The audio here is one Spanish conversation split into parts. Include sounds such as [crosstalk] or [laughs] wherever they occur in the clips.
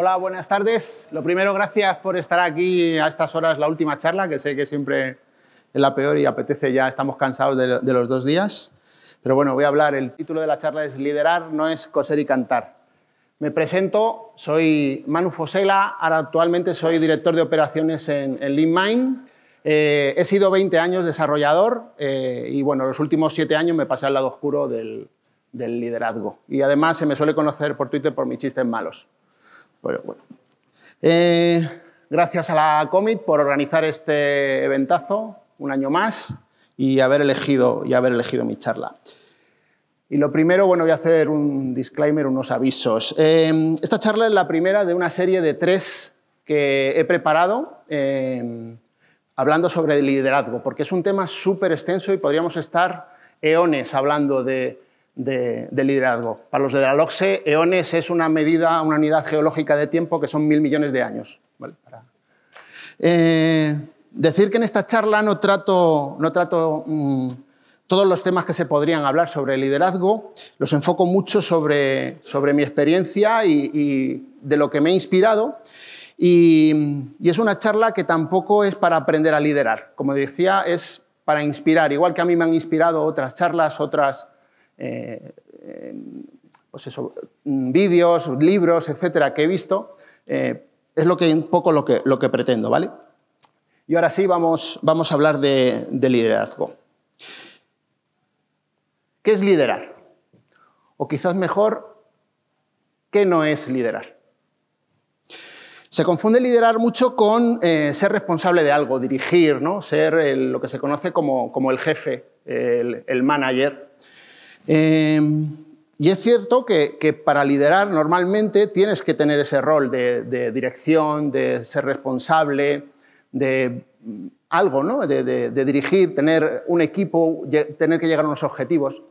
Hola, buenas tardes. Lo primero, gracias por estar aquí a estas horas, la última charla, que sé que siempre es la peor y apetece ya, estamos cansados de, los dos días. Pero bueno, voy a hablar. El título de la charla es Liderar no es coser y cantar. Me presento, soy Manu Fosela, ahora actualmente soy director de operaciones en, en eh, he sido 20 años desarrollador eh, y bueno, los últimos 7 años me pasé al lado oscuro del, del liderazgo. Y además se me suele conocer por Twitter por mis chistes malos. Bueno, bueno. Eh, gracias a la Comit por organizar este eventazo un año más y haber elegido, y haber elegido mi charla. Y lo primero, bueno, voy a hacer un disclaimer, unos avisos. Eh, esta charla es la primera de una serie de tres que he preparado eh, hablando sobre liderazgo, porque es un tema súper extenso y podríamos estar eones hablando de de, liderazgo. Para los de la LOGSE, eones es una medida, una unidad geológica de tiempo que son mil millones de años. Eh, decir que en esta charla no trato, no trato mm, todos los temas que se podrían hablar sobre liderazgo, los enfoco mucho sobre, sobre mi experiencia y, de lo que me ha inspirado. y, es una charla que tampoco es para aprender a liderar. Como decía, es para inspirar, igual que a mí me han inspirado otras charlas, otras, eh, pues mm, vídeos, libros, etcétera, que he visto, eh, es lo que, un poco lo que, lo que pretendo, ¿vale? Y ahora sí, vamos, vamos a hablar de, liderazgo. ¿Qué es liderar? O quizás mejor, ¿qué no es liderar? Se confunde liderar mucho con eh, ser responsable de algo, dirigir, ¿no? ser lo que se conoce como, el jefe, el, el manager. Em, y es cierto que, para liderar normalmente tienes que tener ese rol de, dirección, de ser responsable, de algo, ¿no? de, dirigir, tener un equipo, tener que llegar a unos objetivos.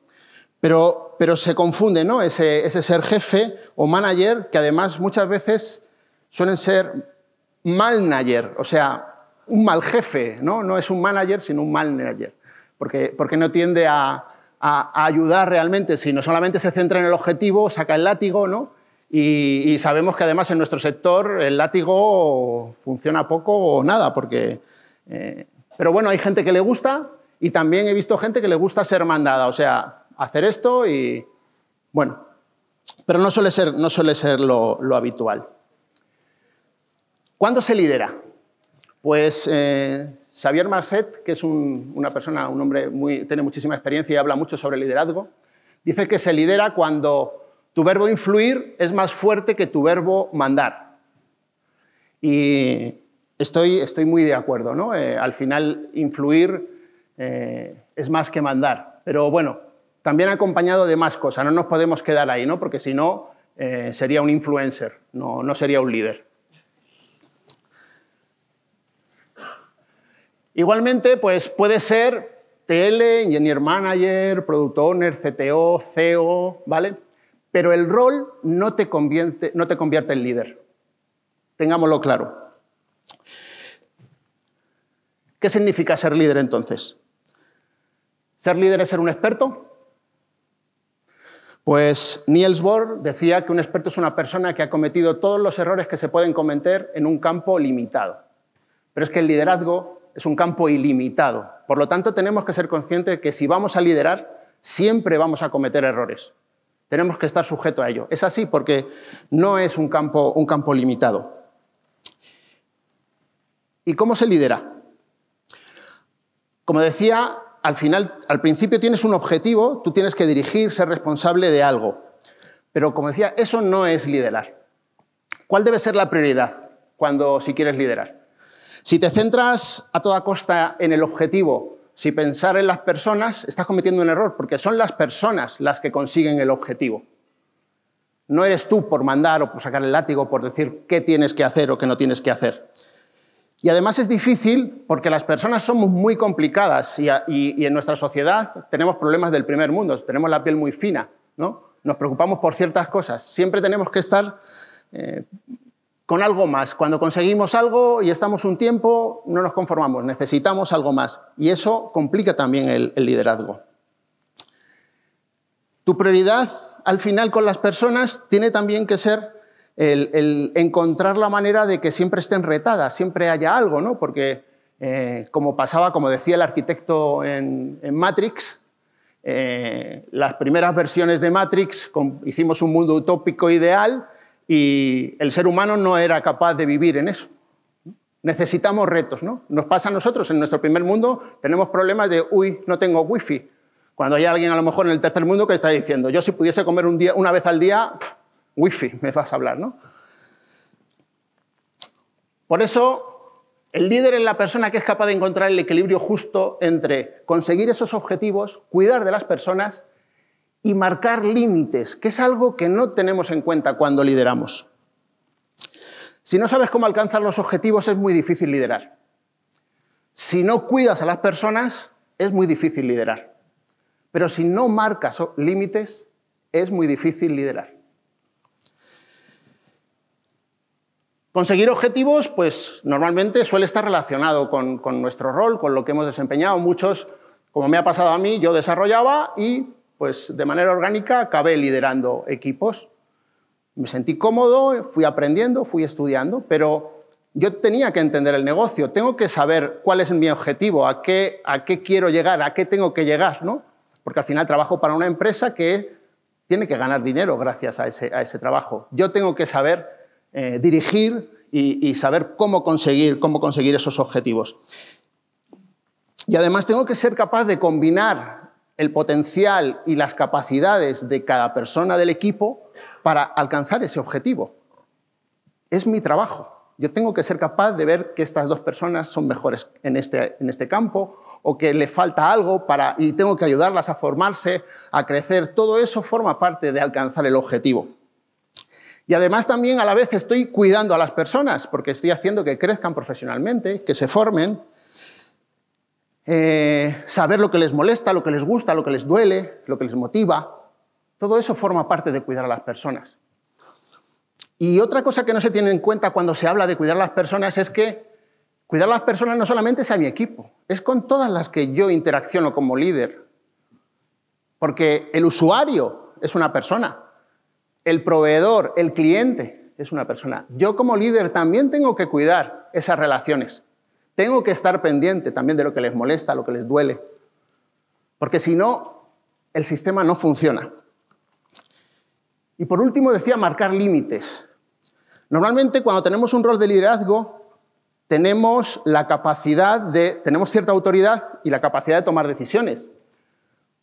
Pero, pero se confunde ¿no? ese, ser jefe o manager, que además muchas veces suelen ser mal manager, o sea, un mal jefe, ¿no? no es un manager, sino un mal manager, porque, porque no tiende a, a, ayudar realmente, si no solamente se centra en el objetivo, saca el látigo, ¿no? Y, sabemos que además en nuestro sector el látigo funciona poco o nada, porque... Eh, pero bueno, hay gente que le gusta y también he visto gente que le gusta ser mandada, o sea, hacer esto y... Bueno, pero no suele ser, no suele ser lo, habitual. ¿Cuándo se lidera? Pues eh, Xavier Marcet, que es una persona, un hombre muy, tiene muchísima experiencia y habla mucho sobre liderazgo, dice que se lidera cuando tu verbo influir es más fuerte que tu verbo mandar. Y estoy, estoy muy de acuerdo, ¿no? Eh, al final, influir eh, es más que mandar. Pero bueno, también acompañado de más cosas, no nos podemos quedar ahí, ¿no? Porque si no, eh, sería un influencer, no sería un líder. Igualmente, pues puede ser TL, Engineer Manager, Product Owner, CTO, CEO, ¿vale? Pero el rol no te convierte, no te convierte en líder. Tengámoslo claro. ¿Qué significa ser líder entonces? ¿Ser líder es ser un experto? Pues Niels Bohr decía que un experto es una persona que ha cometido todos los errores que se pueden cometer en un campo limitado. Pero es que el liderazgo es un campo ilimitado. Por lo tanto, tenemos que ser conscientes de que si vamos a liderar, siempre vamos a cometer errores. Tenemos que estar sujetos a ello. Es así porque no es un campo, un campo limitado. ¿Y cómo se lidera? Como decía, al, final, al principio tienes un objetivo, tú tienes que dirigir, ser responsable de algo. Pero como decía, eso no es liderar. ¿Cuál debe ser la prioridad cuando si quieres liderar? Si te centras a toda costa en el objetivo, si pensar en las personas, estás cometiendo un error, porque son las personas las que consiguen el objetivo. No eres tú por mandar o por sacar el látigo, por decir qué tienes que hacer o qué no tienes que hacer. Y además es difícil porque las personas somos muy complicadas y, en nuestra sociedad tenemos problemas del primer mundo, tenemos la piel muy fina, ¿no? nos preocupamos por ciertas cosas, siempre tenemos que estar eh, con algo más. Cuando conseguimos algo y estamos un tiempo, no nos conformamos, necesitamos algo más. Y eso complica también el, liderazgo. Tu prioridad al final con las personas tiene también que ser el, encontrar la manera de que siempre estén retadas, siempre haya algo, ¿no? Porque eh, como pasaba, como decía el arquitecto en, Matrix, eh, las primeras versiones de Matrix hicimos un mundo utópico ideal, y el ser humano no era capaz de vivir en eso. Necesitamos retos, ¿no? Nos pasa a nosotros, en nuestro primer mundo tenemos problemas de, uy, no tengo wifi. Cuando hay alguien a lo mejor en el tercer mundo que está diciendo, yo si pudiese comer un día, una vez al día, wifi, me vas a hablar, ¿no? Por eso el líder es la persona que es capaz de encontrar el equilibrio justo entre conseguir esos objetivos, cuidar de las personas y marcar límites, que es algo que no tenemos en cuenta cuando lideramos. Si no sabes cómo alcanzar los objetivos, es muy difícil liderar. Si no cuidas a las personas, es muy difícil liderar. Pero si no marcas límites, es muy difícil liderar. Conseguir objetivos, pues normalmente suele estar relacionado con, nuestro rol, con lo que hemos desempeñado. Muchos, como me ha pasado a mí, yo desarrollaba y pues de manera orgánica acabé liderando equipos. Me sentí cómodo, fui aprendiendo, fui estudiando, pero yo tenía que entender el negocio, tengo que saber cuál es mi objetivo, a qué, a qué quiero llegar, a qué tengo que llegar, ¿no? Porque al final trabajo para una empresa que tiene que ganar dinero gracias a ese, trabajo. Yo tengo que saber eh, dirigir y, saber cómo conseguir, cómo conseguir esos objetivos. Y además tengo que ser capaz de combinar el potencial y las capacidades de cada persona del equipo para alcanzar ese objetivo. Es mi trabajo. Yo tengo que ser capaz de ver que estas dos personas son mejores en este, en este campo o que le falta algo para, y tengo que ayudarlas a formarse, a crecer. Todo eso forma parte de alcanzar el objetivo. Y además también a la vez estoy cuidando a las personas porque estoy haciendo que crezcan profesionalmente, que se formen, eh, saber lo que les molesta, lo que les gusta, lo que les duele, lo que les motiva. Todo eso forma parte de cuidar a las personas. Y otra cosa que no se tiene en cuenta cuando se habla de cuidar a las personas es que cuidar a las personas no solamente es a mi equipo, es con todas las que yo interacciono como líder. Porque el usuario es una persona, el proveedor, el cliente es una persona. Yo como líder también tengo que cuidar esas relaciones. Tengo que estar pendiente también de lo que les molesta, lo que les duele, porque si no, el sistema no funciona. Y por último decía marcar límites. Normalmente cuando tenemos un rol de liderazgo, tenemos la capacidad de, tenemos cierta autoridad y la capacidad de tomar decisiones.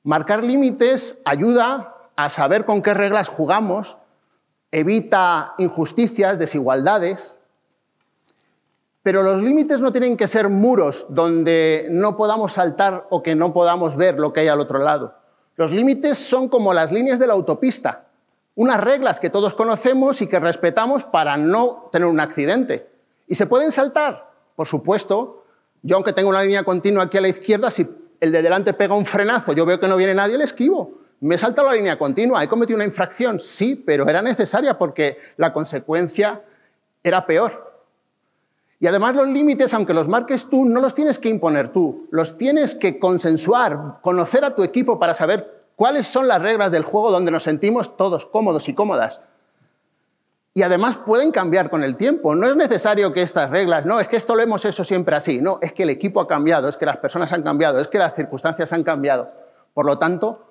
Marcar límites ayuda a saber con qué reglas jugamos, evita injusticias, desigualdades, pero los límites no tienen que ser muros donde no podamos saltar o que no podamos ver lo que hay al otro lado. Los límites son como las líneas de la autopista, unas reglas que todos conocemos y que respetamos para no tener un accidente. ¿Y se pueden saltar? Por supuesto. Yo aunque tengo una línea continua aquí a la izquierda, si el de delante pega un frenazo, yo veo que no viene nadie, le esquivo. Me salta la línea continua, he cometido una infracción, sí, pero era necesaria porque la consecuencia era peor. Y además los límites, aunque los marques tú, no los tienes que imponer tú, los tienes que consensuar, conocer a tu equipo para saber cuáles son las reglas del juego donde nos sentimos todos cómodos y cómodas. Y además pueden cambiar con el tiempo. No es necesario que estas reglas, no, es que esto lo hemos hecho siempre así, no, es que el equipo ha cambiado, es que las personas han cambiado, es que las circunstancias han cambiado. Por lo tanto,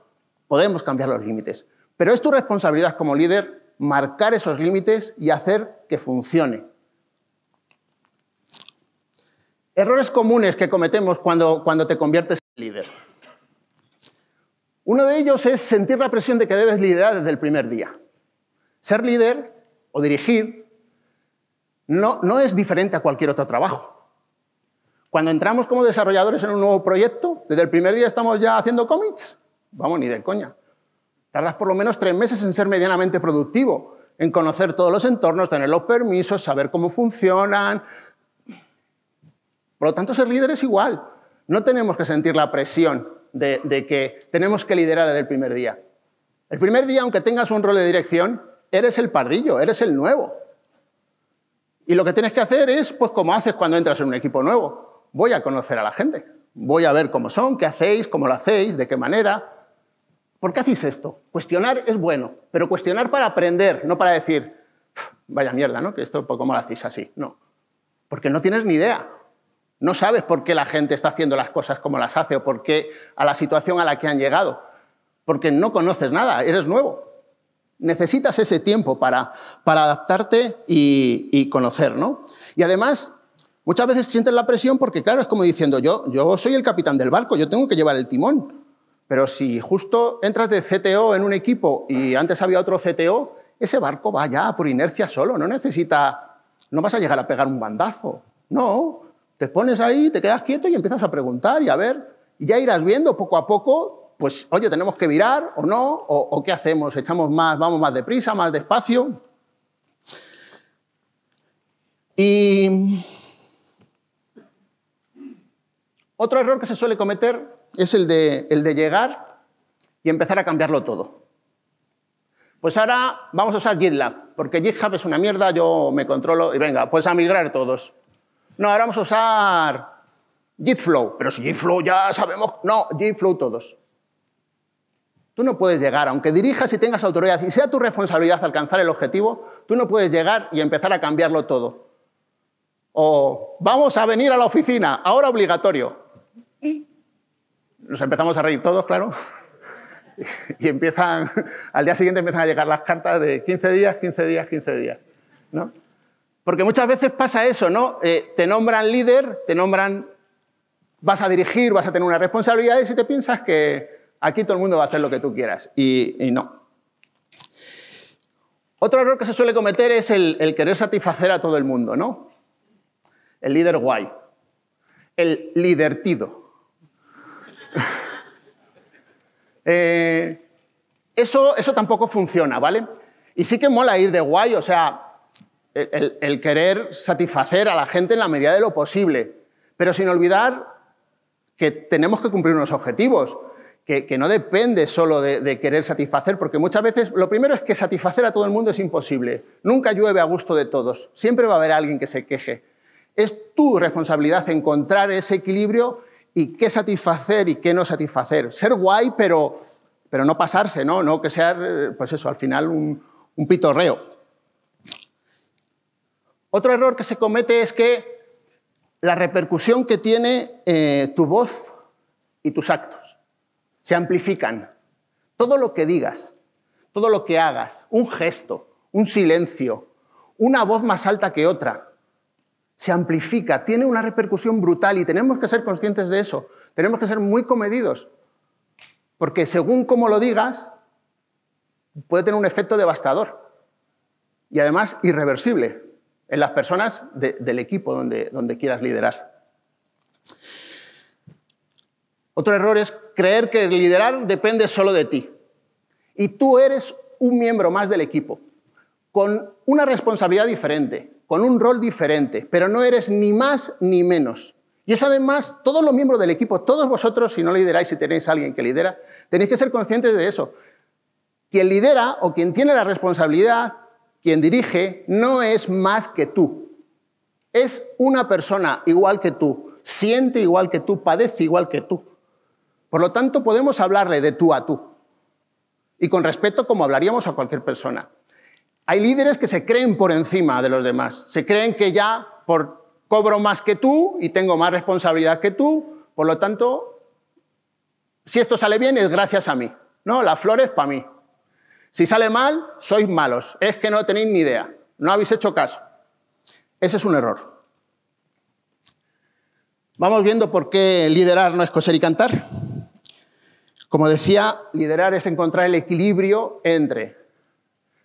podemos cambiar los límites. Pero es tu responsabilidad como líder marcar esos límites y hacer que funcione. Errores comunes que cometemos cuando, cuando te conviertes en líder. Uno de ellos es sentir la presión de que debes liderar desde el primer día. Ser líder o dirigir no, no es diferente a cualquier otro trabajo. Cuando entramos como desarrolladores en un nuevo proyecto, desde el primer día estamos ya haciendo commits. Vamos, ni de coña. Tardas por lo menos tres meses en ser medianamente productivo, en conocer todos los entornos, tener los permisos, saber cómo funcionan, por lo tanto, ser líder es igual. No tenemos que sentir la presión de, que tenemos que liderar desde el primer día. El primer día, aunque tengas un rol de dirección, eres el pardillo, eres el nuevo. Y lo que tienes que hacer es, pues como haces cuando entras en un equipo nuevo, voy a conocer a la gente, voy a ver cómo son, qué hacéis, cómo lo hacéis, de qué manera. ¿Por qué hacéis esto? Cuestionar es bueno, pero cuestionar para aprender, no para decir, vaya mierda, ¿no? Que esto, ¿cómo lo hacéis así? No, porque no tienes ni idea. No sabes por qué la gente está haciendo las cosas como las hace o por qué a la situación a la que han llegado, porque no conoces nada, eres nuevo. Necesitas ese tiempo para, adaptarte y, conocer, ¿no? Y además, muchas veces sientes la presión porque, claro, es como diciendo, yo, yo soy el capitán del barco, yo tengo que llevar el timón. Pero si justo entras de CTO en un equipo y antes había otro CTO, ese barco va ya por inercia solo, no necesita, no vas a llegar a pegar un bandazo. No, te pones ahí, te quedas quieto y empiezas a preguntar y a ver. Y ya irás viendo poco a poco, pues, oye, tenemos que virar o no, o, qué hacemos, echamos más, vamos más deprisa, más despacio. Y otro error que se suele cometer es el de, el de llegar y empezar a cambiarlo todo. Pues ahora vamos a usar GitLab, porque GitHub es una mierda, yo me controlo y venga, pues a migrar todos. No, ahora vamos a usar Gitflow, pero si Gitflow ya sabemos, no, Gitflow todos. Tú no puedes llegar, aunque dirijas y tengas autoridad y sea tu responsabilidad alcanzar el objetivo, tú no puedes llegar y empezar a cambiarlo todo. O vamos a venir a la oficina, ahora obligatorio. Nos empezamos a reír todos, claro. [laughs] Y empiezan, al día siguiente empiezan a llegar las cartas de 15 días, 15 días, 15 días. ¿no? Porque muchas veces pasa eso, ¿no? Eh, te nombran líder, te nombran, vas a dirigir, vas a tener unas responsabilidades y te piensas que aquí todo el mundo va a hacer lo que tú quieras. Y, no. Otro error que se suele cometer es el, querer satisfacer a todo el mundo, ¿no? El líder guay, el lidertido. tido. [laughs] Eh, eso, eso tampoco funciona, ¿vale? Y sí que mola ir de guay, o sea, el, querer satisfacer a la gente en la medida de lo posible, pero sin olvidar que tenemos que cumplir unos objetivos. Que, no depende solo de, querer satisfacer, porque muchas veces lo primero es que satisfacer a todo el mundo es imposible. Nunca llueve a gusto de todos, siempre va a haber alguien que se queje. Es tu responsabilidad encontrar ese equilibrio y qué satisfacer y qué no satisfacer. Ser guay, pero, no pasarse, ¿no? No que sea, pues eso, al final un, un pitorreo. Otro error que se comete es que la repercusión que tiene eh, tu voz y tus actos se amplifican. Todo lo que digas, todo lo que hagas, un gesto, un silencio, una voz más alta que otra, se amplifica, tiene una repercusión brutal y tenemos que ser conscientes de eso, tenemos que ser muy comedidos, porque según cómo lo digas, puede tener un efecto devastador y además irreversible en las personas del equipo donde, donde quieras liderar. Otro error es creer que liderar depende solo de ti. Y tú eres un miembro más del equipo, con una responsabilidad diferente, con un rol diferente, pero no eres ni más ni menos. Y es además, todos los miembros del equipo, todos vosotros, si no lideráis, si tenéis alguien que lidera, tenéis que ser conscientes de eso. Quien lidera o quien tiene la responsabilidad quien dirige no es más que tú. Es una persona igual que tú, siente igual que tú, padece igual que tú. Por lo tanto, podemos hablarle de tú a tú y con respeto como hablaríamos a cualquier persona. Hay líderes que se creen por encima de los demás, se creen que ya por cobro más que tú y tengo más responsabilidad que tú, por lo tanto, si esto sale bien es gracias a mí, ¿no? flor flores para mí. Si sale mal, sois malos. Es que no tenéis ni idea. No habéis hecho caso. Ese es un error. Vamos viendo por qué liderar no es coser y cantar. Como decía, liderar es encontrar el equilibrio entre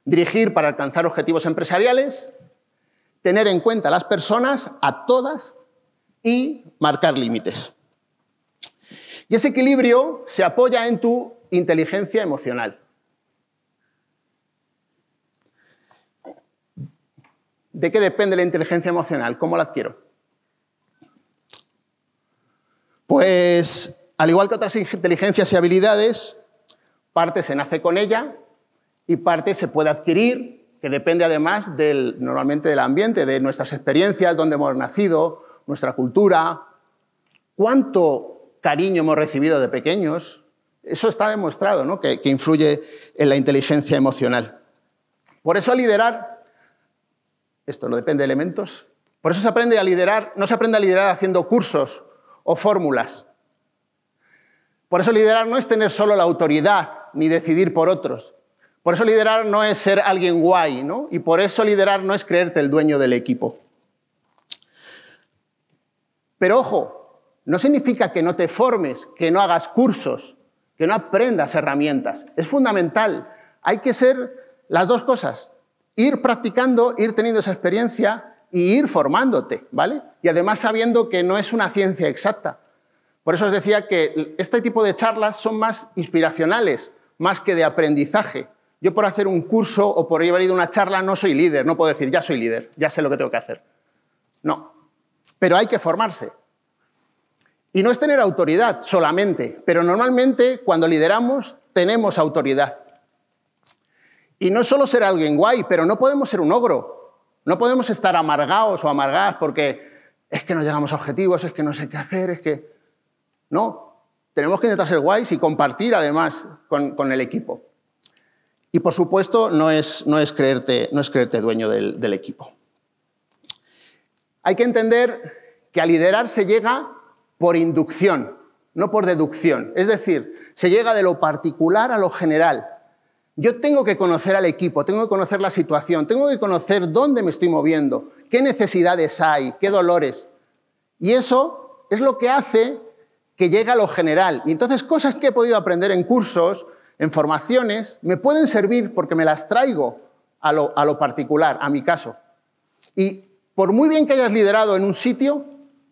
dirigir para alcanzar objetivos empresariales, tener en cuenta a las personas, a todas, y marcar límites. Y ese equilibrio se apoya en tu inteligencia emocional. ¿De qué depende la inteligencia emocional? ¿Cómo la adquiero? Pues, al igual que otras inteligencias y habilidades, parte se nace con ella y parte se puede adquirir, que depende además del, normalmente del ambiente, de nuestras experiencias, dónde hemos nacido, nuestra cultura, cuánto cariño hemos recibido de pequeños. Eso está demostrado, ¿no? que, que influye en la inteligencia emocional. Por eso liderar esto no depende de elementos. Por eso se aprende a liderar, no se aprende a liderar haciendo cursos o fórmulas. Por eso liderar no es tener solo la autoridad ni decidir por otros. Por eso liderar no es ser alguien guay, ¿no? Y por eso liderar no es creerte el dueño del equipo. Pero ojo, no significa que no te formes, que no hagas cursos, que no aprendas herramientas. Es fundamental. Hay que ser las dos cosas ir practicando, ir teniendo esa experiencia y ir formándote, ¿vale? Y además sabiendo que no es una ciencia exacta. Por eso os decía que este tipo de charlas son más inspiracionales, más que de aprendizaje. Yo por hacer un curso o por haber ido a una charla no soy líder, no puedo decir ya soy líder, ya sé lo que tengo que hacer. No, pero hay que formarse. Y no es tener autoridad solamente, pero normalmente cuando lideramos tenemos autoridad. Y no solo ser alguien guay, pero no podemos ser un ogro. No podemos estar amargados o amargadas porque es que no llegamos a objetivos, es que no sé qué hacer, es que... No, tenemos que intentar ser guays y compartir además con, el equipo. Y por supuesto, no es, no es, creerte, no es creerte dueño del, equipo. Hay que entender que a liderar se llega por inducción, no por deducción. Es decir, se llega de lo particular a lo general. Yo tengo que conocer al equipo, tengo que conocer la situación, tengo que conocer dónde me estoy moviendo, qué necesidades hay, qué dolores. Y eso es lo que hace que llegue a lo general. Y entonces cosas que he podido aprender en cursos, en formaciones, me pueden servir porque me las traigo a lo, particular, a mi caso. Y por muy bien que hayas liderado en un sitio,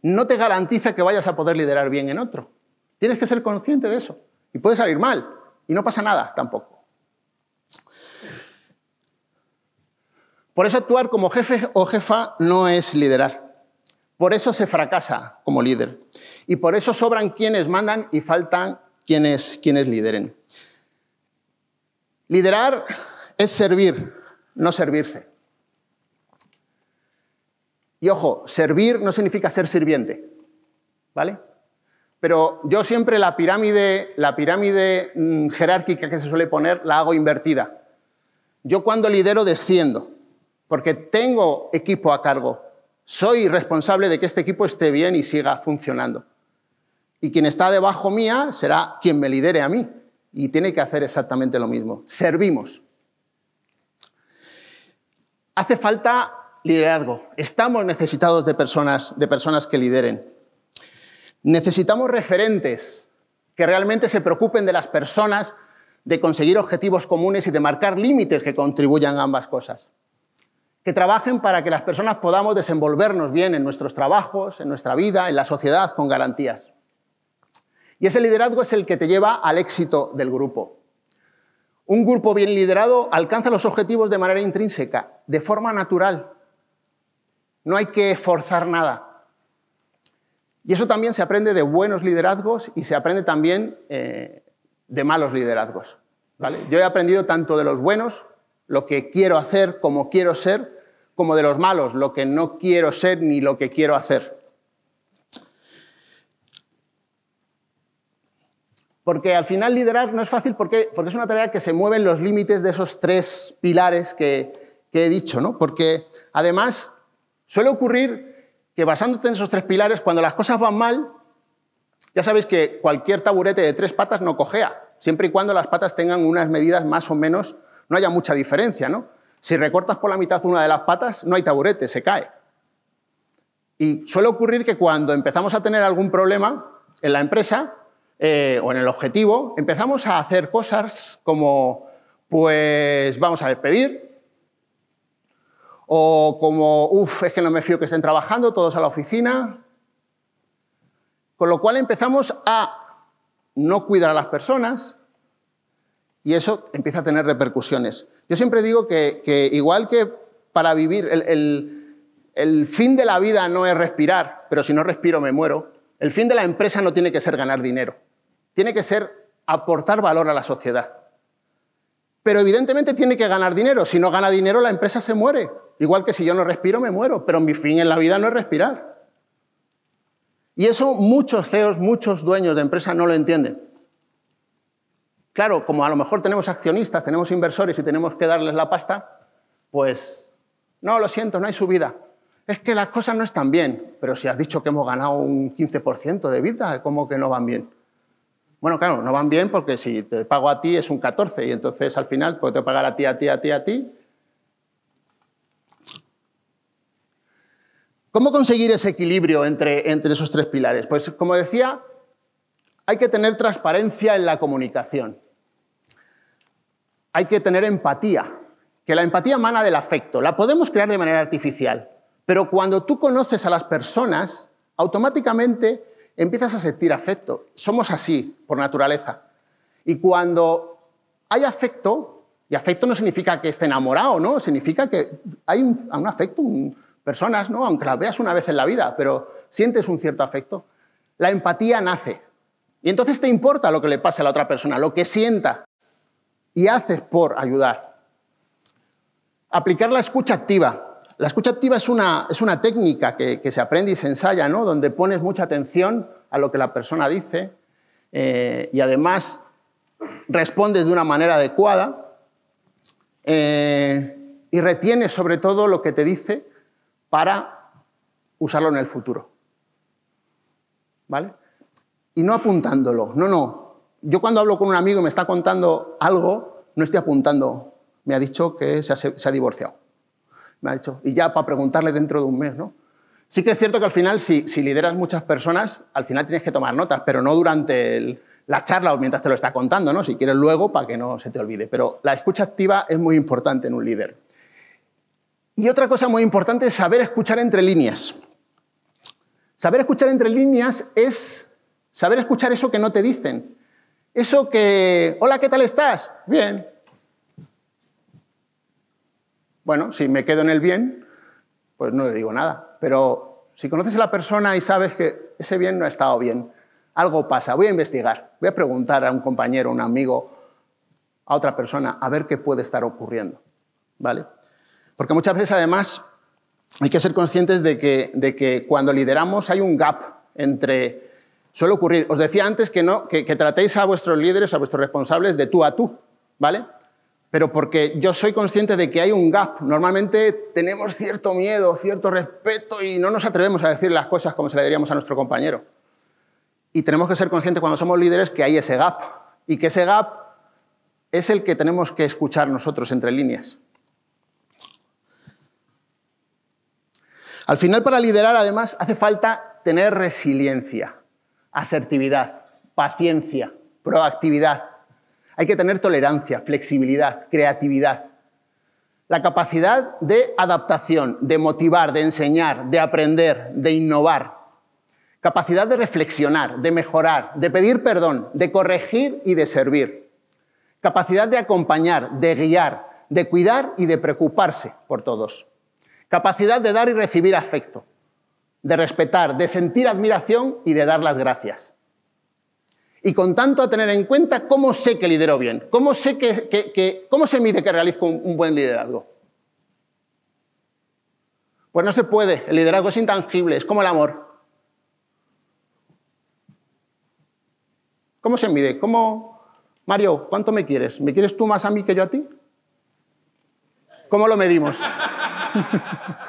no te garantiza que vayas a poder liderar bien en otro. Tienes que ser consciente de eso. Y puede salir mal. Y no pasa nada tampoco. Por eso actuar como jefe o jefa no es liderar. Por eso se fracasa como líder. Y por eso sobran quienes mandan y faltan quienes, lideren. Liderar es servir, no servirse. Y ojo, servir no significa ser sirviente, ¿vale? Pero yo siempre la pirámide, la pirámide mm, jerárquica que se suele poner la hago invertida. Yo cuando lidero desciendo, porque tengo equipo a cargo. Soy responsable de que este equipo esté bien y siga funcionando. Y quien está debajo mía será quien me lidere a mí. Y tiene que hacer exactamente lo mismo. Servimos. Hace falta liderazgo. Estamos necesitados de personas, de personas que lideren. Necesitamos referentes que realmente se preocupen de las personas, de conseguir objetivos comunes y de marcar límites que contribuyan a ambas cosas que trabajen para que las personas podamos desenvolvernos bien en nuestros trabajos, en nuestra vida, en la sociedad con garantías. Y ese liderazgo es el que te lleva al éxito del grupo. Un grupo bien liderado alcanza los objetivos de manera intrínseca, de forma natural. No hay que forzar nada. Y eso también se aprende de buenos liderazgos y se aprende también eh, de malos liderazgos. ¿vale? Yo he aprendido tanto de los buenos, lo que quiero hacer como quiero ser, como de los malos, lo que no quiero ser ni lo que quiero hacer. Porque al final liderar no es fácil porque, porque es una tarea que se mueve en los límites de esos tres pilares que, he dicho, ¿no? Porque además suele ocurrir que basándote en esos tres pilares, cuando las cosas van mal, ya sabéis que cualquier taburete de tres patas no cojea, siempre y cuando las patas tengan unas medidas más o menos, no haya mucha diferencia, ¿no? Si recortas por la mitad una de las patas, no hay taburete, se cae. Y suele ocurrir que cuando empezamos a tener algún problema en la empresa eh, o en el objetivo, empezamos a hacer cosas como, pues vamos a despedir, o como, uff, es que no me fío que estén trabajando todos a la oficina. Con lo cual empezamos a no cuidar a las personas, y eso empieza a tener repercusiones. Yo siempre digo que, igual que para vivir, el, el fin de la vida no es respirar, pero si no respiro me muero. El fin de la empresa no tiene que ser ganar dinero, tiene que ser aportar valor a la sociedad. Pero evidentemente tiene que ganar dinero. Si no gana dinero, la empresa se muere. Igual que si yo no respiro, me muero. Pero mi fin en la vida no es respirar. Y eso muchos CEOs, muchos dueños de empresas no lo entienden. Claro, como a lo mejor tenemos accionistas, tenemos inversores y tenemos que darles la pasta, pues no, lo siento, no hay subida. Es que las cosas no están bien, pero si has dicho que hemos ganado un 15% de vida, ¿cómo que no van bien? Bueno, claro, no van bien porque si te pago a ti es un 14 y entonces al final puedo pagar a ti, a ti, a ti, a ti. ¿Cómo conseguir ese equilibrio entre, entre esos tres pilares? Pues como decía, hay que tener transparencia en la comunicación hay que tener empatía, que la empatía emana del afecto, la podemos crear de manera artificial, pero cuando tú conoces a las personas, automáticamente empiezas a sentir afecto. Somos así, por naturaleza. Y cuando hay afecto, y afecto no significa que esté enamorado, ¿no? Significa que hay un, afecto, un, personas, ¿no? Aunque las veas una vez en la vida, pero sientes un cierto afecto. La empatía nace. Y entonces te importa lo que le pase a la otra persona, lo que sienta y haces por ayudar. Aplicar la escucha activa. La escucha activa es una, es una técnica que, se aprende y se ensaya, ¿no? donde pones mucha atención a lo que la persona dice eh, y además respondes de una manera adecuada eh, y retienes sobre todo lo que te dice para usarlo en el futuro. ¿Vale? Y no apuntándolo, no, no, yo cuando hablo con un amigo y me está contando algo, no estoy apuntando. Me ha dicho que se ha, divorciado. Me ha dicho, y ya para preguntarle dentro de un mes, ¿no? Sí que es cierto que al final, si, lideras muchas personas, al final tienes que tomar notas, pero no durante la charla o mientras te lo está contando, Si quieres luego, para que no se te olvide. Pero la escucha activa es muy importante en un líder. Y otra cosa muy importante es saber escuchar entre líneas. Saber escuchar entre líneas es saber escuchar eso que no te dicen, eso que, hola, ¿qué tal estás? Bien. Bueno, si me quedo en el bien, pues no le digo nada. Pero si conoces a la persona y sabes que ese bien no ha estado bien, algo pasa, voy a investigar, voy a preguntar a un compañero, a un amigo, a otra persona, a ver qué puede estar ocurriendo. ¿Vale? Porque muchas veces, además, hay que ser conscientes de que, de que cuando lideramos hay un gap entre suele ocurrir. Os decía antes que, no, que, tratéis a vuestros líderes, a vuestros responsables de tú a tú, ¿vale? Pero porque yo soy consciente de que hay un gap. Normalmente tenemos cierto miedo, cierto respeto y no nos atrevemos a decir las cosas como se le diríamos a nuestro compañero. Y tenemos que ser conscientes cuando somos líderes que hay ese gap y que ese gap es el que tenemos que escuchar nosotros entre líneas. Al final, para liderar, además, hace falta tener resiliencia asertividad, paciencia, proactividad. Hay que tener tolerancia, flexibilidad, creatividad. La capacidad de adaptación, de motivar, de enseñar, de aprender, de innovar. Capacidad de reflexionar, de mejorar, de pedir perdón, de corregir y de servir. Capacidad de acompañar, de guiar, de cuidar y de preocuparse por todos. Capacidad de dar y recibir afecto de respetar, de sentir admiración y de dar las gracias. Y con tanto a tener en cuenta cómo sé que lidero bien, cómo, sé que, cómo se mide que realizo un, un buen liderazgo. Pues no se puede, el liderazgo es intangible, es como el amor. ¿Cómo se mide? ¿Cómo, Mario, cuánto me quieres? ¿Me quieres tú más a mí que yo a ti? ¿Cómo lo medimos? [laughs]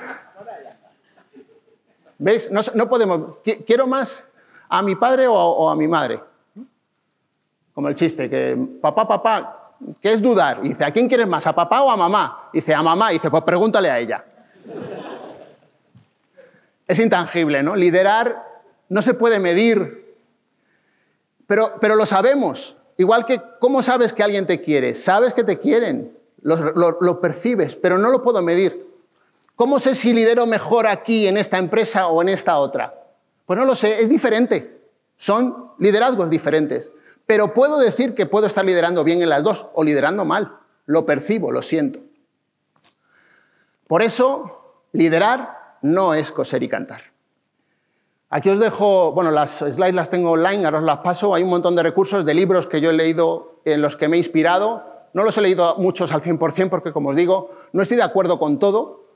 ¿Veis? No, podemos. Quiero más a mi padre o a, mi madre. Como el chiste, que papá, papá, ¿qué es dudar? dice, ¿a quién quieres más? ¿A papá o a mamá? dice, a mamá. dice, pues pregúntale a ella. es intangible, ¿no? Liderar no se puede medir, pero, lo sabemos. Igual que, ¿cómo sabes que alguien te quiere? Sabes que te quieren, lo percibes, pero no lo puedo medir. ¿Cómo sé si lidero mejor aquí, en esta empresa o en esta otra? Pues no lo sé, es diferente. Son liderazgos diferentes. Pero puedo decir que puedo estar liderando bien en las dos o liderando mal. Lo percibo, lo siento. Por eso, liderar no es coser y cantar. Aquí os dejo, bueno, las slides las tengo online, ahora os las paso. Hay un montón de recursos, de libros que yo he leído, en los que me he inspirado. No los he leído muchos al 100% porque, como os digo, no estoy de acuerdo con todo,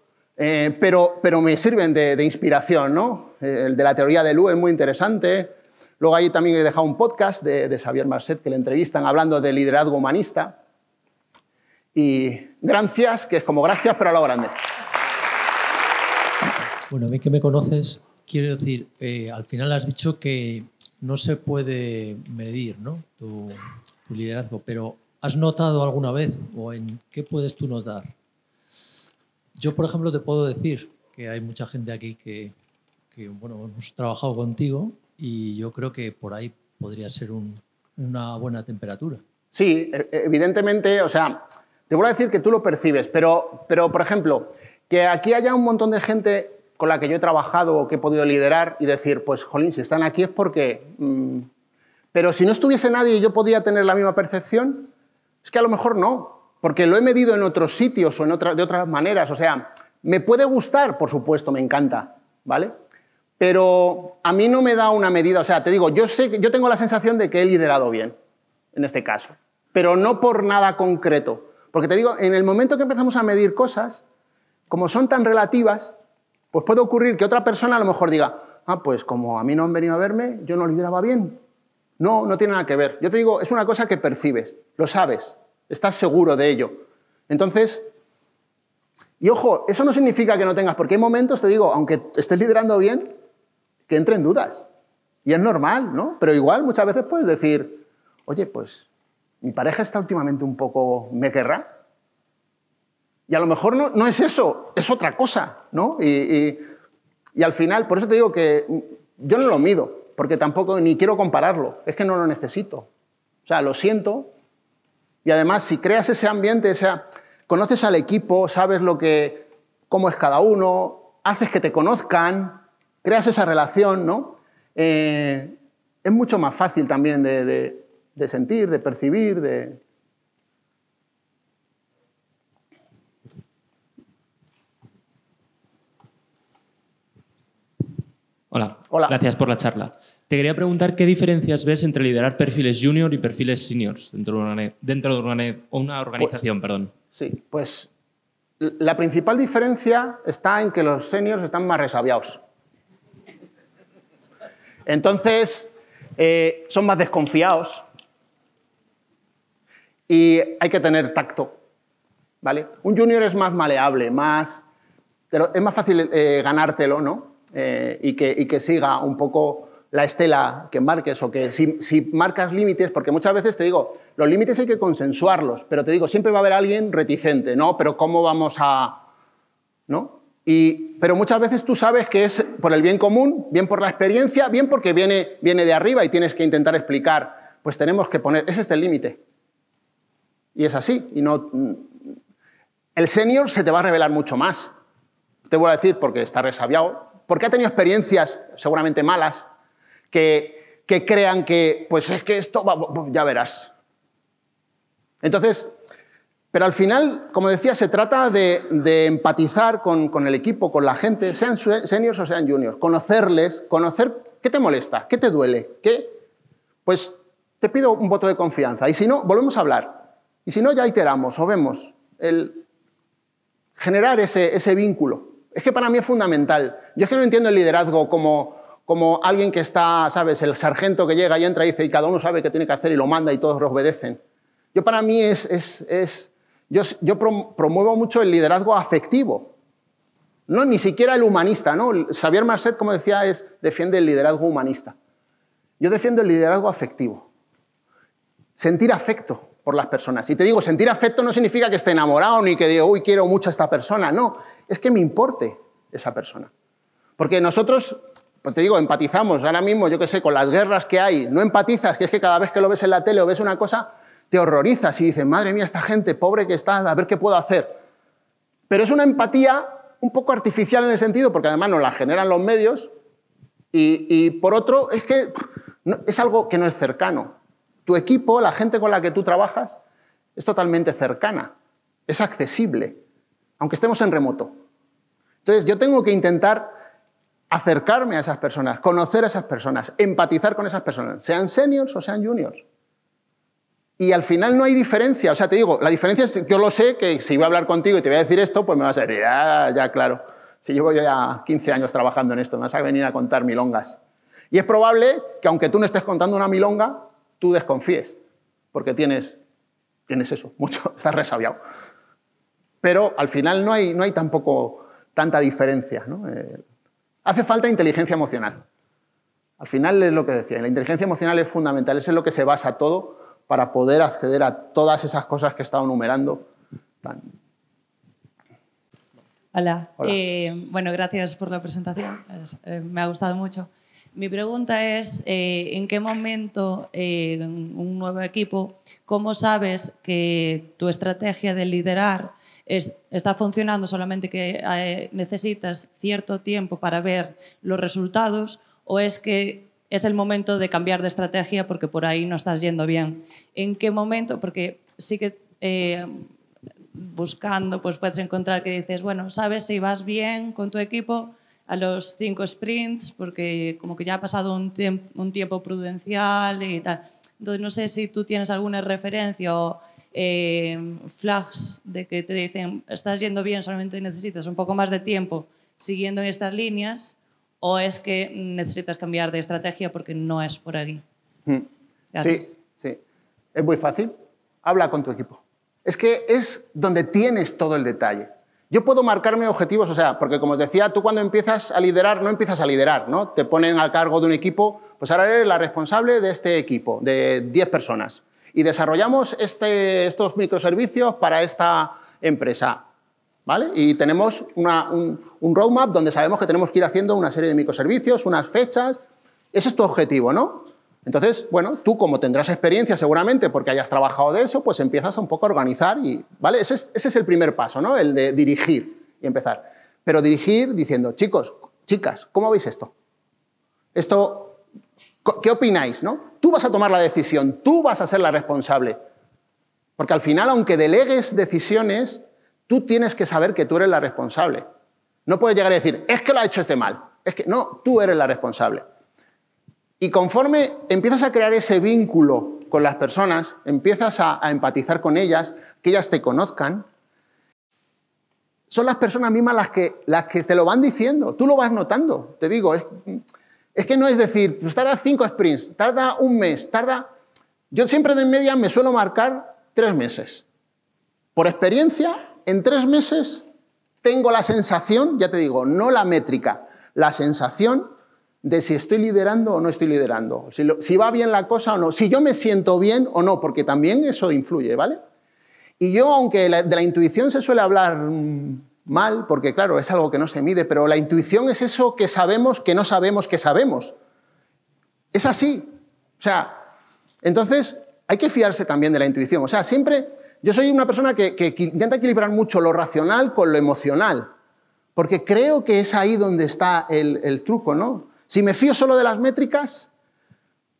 eh, pero, pero me sirven de, inspiración, ¿no? Eh, el de la teoría de Lu es muy interesante. Luego ahí también he dejado un podcast de, Xavier Marcet que le entrevistan hablando de liderazgo humanista. Y gracias, que es como gracias, pero a lo grande. Bueno, a mí que me conoces, quiero decir, eh, al final has dicho que no se puede medir ¿no? tu, tu liderazgo, pero ¿has notado alguna vez o en qué puedes tú notar yo, por ejemplo, te puedo decir que hay mucha gente aquí que, bueno, hemos trabajado contigo y yo creo que por ahí podría ser una buena temperatura. Sí, e, evidentemente, o sea, te voy a decir que tú lo percibes, pero, pero por ejemplo, que aquí haya un montón de gente con la que yo he trabajado o que he podido liderar y decir, pues, jolín, si están aquí es porque... Mm, pero si no estuviese nadie y yo podía tener la misma percepción, es que a lo mejor no porque lo he medido en otros sitios o en de otras maneras. O sea, me puede gustar, por supuesto, me encanta, ¿vale? Pero a mí no me da una medida, o sea, te digo, yo, sé, yo tengo la sensación de que he liderado bien, en este caso, pero no por nada concreto. Porque te digo, en el momento que empezamos a medir cosas, como son tan relativas, pues puede ocurrir que otra persona a lo mejor diga, ah, pues como a mí no han venido a verme, yo no lideraba bien. No, no tiene nada que ver. Yo te digo, es una cosa que percibes, lo sabes, Estás seguro de ello. Entonces, y ojo, eso no significa que no tengas, porque hay momentos, te digo, aunque estés liderando bien, que entren dudas. Y es normal, ¿no? Pero igual muchas veces puedes decir, oye, pues mi pareja está últimamente un poco, ¿me querrá? Y a lo mejor no, no es eso, es otra cosa, ¿no? Y, y al final, por eso te digo que yo no lo mido, porque tampoco ni quiero compararlo, es que no lo necesito. O sea, lo siento, y además, si creas ese ambiente, sea, conoces al equipo, sabes lo que, cómo es cada uno, haces que te conozcan, creas esa relación, ¿no? Eh, es mucho más fácil también de, de sentir, de percibir, de, Hola. Hola. Gracias por la charla. Te quería preguntar qué diferencias ves entre liderar perfiles junior y perfiles seniors dentro de una, dentro de una, pues, organización. perdón. Sí, pues la principal diferencia está en que los seniors están más resabiados. Entonces, eh, son más desconfiados y hay que tener tacto. ¿vale? Un junior es más maleable, más, es más fácil eh, ganártelo ¿no? Eh, y que siga un poco la estela que marques o que si, marcas límites, porque muchas veces te digo, los límites hay que consensuarlos, pero te digo, siempre va a haber alguien reticente, ¿no? Pero ¿cómo vamos a...? ¿No? Y, pero muchas veces tú sabes que es por el bien común, bien por la experiencia, bien porque viene, viene de arriba y tienes que intentar explicar, pues tenemos que poner, ese es el límite. Y es así, y no... El senior se te va a revelar mucho más. Te voy a decir porque está resabiado, porque ha tenido experiencias seguramente malas, que, crean que, pues es que esto, ya verás. Entonces, pero al final, como decía, se trata de, de empatizar con, el equipo, con la gente, sean seniors o sean juniors, conocerles, conocer qué te molesta, qué te duele, qué... Pues te pido un voto de confianza y si no, volvemos a hablar. Y si no, ya iteramos o vemos el generar ese, ese vínculo. Es que para mí es fundamental. Yo es que no entiendo el liderazgo como como alguien que está, ¿sabes? El sargento que llega y entra y dice, y cada uno sabe qué tiene que hacer y lo manda y todos lo obedecen. Yo para mí es, es, es yo, yo, promuevo mucho el liderazgo afectivo, no ni siquiera el humanista, ¿no? Xavier Marcet, como decía, es, defiende el liderazgo humanista. Yo defiendo el liderazgo afectivo. Sentir afecto por las personas. Y te digo, sentir afecto no significa que esté enamorado ni que diga, uy, quiero mucho a esta persona. No, es que me importe esa persona. Porque nosotros pues te digo, empatizamos ahora mismo, yo qué sé, con las guerras que hay, no empatizas, que es que cada vez que lo ves en la tele o ves una cosa, te horrorizas y dices, madre mía, esta gente pobre que está, a ver qué puedo hacer. Pero es una empatía un poco artificial en el sentido, porque además nos la generan los medios, y, por otro, es que es algo que no es cercano. Tu equipo, la gente con la que tú trabajas, es totalmente cercana, es accesible, aunque estemos en remoto. Entonces, yo tengo que intentar acercarme a esas personas, conocer a esas personas, empatizar con esas personas, sean seniors o sean juniors. Y al final no hay diferencia. O sea, te digo, la diferencia es que yo lo sé que si voy a hablar contigo y te voy a decir esto, pues me vas a decir, ya, ah, ya, claro. Si llevo ya 15 años trabajando en esto, me vas a venir a contar milongas. Y es probable que aunque tú no estés contando una milonga, tú desconfíes, porque tienes, tienes eso, mucho, [laughs] estás resabiado. Pero al final no hay, no hay tampoco tanta diferencia. ¿no? Eh, Hace falta inteligencia emocional. Al final es lo que decía, la inteligencia emocional es fundamental, es en lo que se basa todo para poder acceder a todas esas cosas que he estado numerando. Hola, eh, bueno, gracias por la presentación, eh, me ha gustado mucho. Mi pregunta es, eh, ¿en qué momento un nuevo equipo, cómo sabes que tu estrategia de liderar está funcionando, solamente que eh, necesitas cierto tiempo para ver los resultados o es que es el momento de cambiar de estrategia porque por ahí no estás yendo bien. ¿En qué momento? Porque sí que eh, buscando pues puedes encontrar que dices, bueno, sabes si vas bien con tu equipo a los cinco sprints porque como que ya ha pasado un, un tiempo prudencial y tal. Entonces no sé si tú tienes alguna referencia o eh, flags de que te dicen, estás yendo bien, solamente necesitas un poco más de tiempo siguiendo estas líneas, o es que necesitas cambiar de estrategia porque no es por ahí mm. Sí, sí. Es muy fácil. Habla con tu equipo. Es que es donde tienes todo el detalle. Yo puedo marcarme objetivos, o sea, porque como os decía, tú cuando empiezas a liderar, no empiezas a liderar, ¿no? Te ponen al cargo de un equipo, pues ahora eres la responsable de este equipo, de 10 personas. Y desarrollamos este, estos microservicios para esta empresa. ¿Vale? Y tenemos un, roadmap donde sabemos que tenemos que ir haciendo una serie de microservicios, unas fechas. Ese es tu objetivo, ¿no? Entonces, bueno, tú como tendrás experiencia seguramente porque hayas trabajado de eso, pues empiezas un poco a organizar y, ¿vale? Ese es, ese es el primer paso, ¿no? El de dirigir y empezar. Pero dirigir diciendo, chicos, chicas, ¿cómo veis esto? Esto ¿Qué opináis? ¿no? Tú vas a tomar la decisión, tú vas a ser la responsable. Porque al final, aunque delegues decisiones, tú tienes que saber que tú eres la responsable. No puedes llegar a decir, es que lo ha hecho este mal. Es que no, tú eres la responsable. Y conforme empiezas a crear ese vínculo con las personas, empiezas a, empatizar con ellas, que ellas te conozcan, son las personas mismas las que, las que te lo van diciendo, tú lo vas notando. Te digo, es, es que no es decir, pues tarda cinco sprints, tarda un mes, tarda... Yo siempre de media me suelo marcar tres meses. Por experiencia, en tres meses tengo la sensación, ya te digo, no la métrica, la sensación de si estoy liderando o no estoy liderando, si, va bien la cosa o no, si yo me siento bien o no, porque también eso influye, ¿vale? Y yo, aunque de la intuición se suele hablar mm, mal, porque claro, es algo que no se mide, pero la intuición es eso que sabemos, que no sabemos, que sabemos. Es así. O sea, entonces hay que fiarse también de la intuición. O sea, siempre yo soy una persona que, intenta equilibrar mucho lo racional con lo emocional, porque creo que es ahí donde está el, el truco, ¿no? Si me fío solo de las métricas,